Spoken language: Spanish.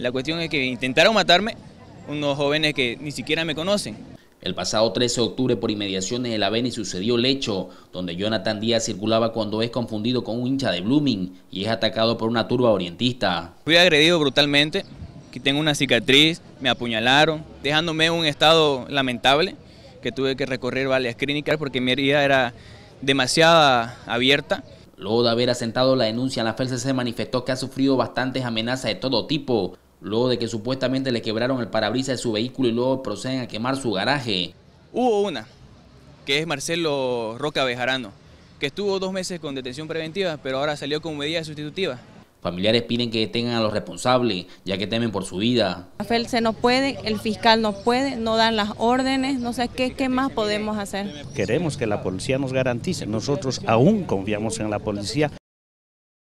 La cuestión es que intentaron matarme unos jóvenes que ni siquiera me conocen. El pasado 13 de octubre, por inmediaciones de la Beni, sucedió el hecho donde Jonathan Díaz circulaba cuando es confundido con un hincha de Blooming y es atacado por una turba orientista. Fui agredido brutalmente, que tengo una cicatriz, me apuñalaron, dejándome en un estado lamentable que tuve que recorrer varias clínicas porque mi herida era demasiado abierta. Luego de haber asentado la denuncia, la Felsa se manifestó que ha sufrido bastantes amenazas de todo tipo, luego de que supuestamente le quebraron el parabrisas de su vehículo y luego proceden a quemar su garaje. Hubo una, que es Marcelo Roca Bejarano, que estuvo dos meses con detención preventiva, pero ahora salió con medidas sustitutivas. Familiares piden que detengan a los responsables, ya que temen por su vida. Rafael se nos puede, el fiscal nos puede, no dan las órdenes, no sé qué más podemos hacer. Queremos que la policía nos garantice, nosotros aún confiamos en la policía,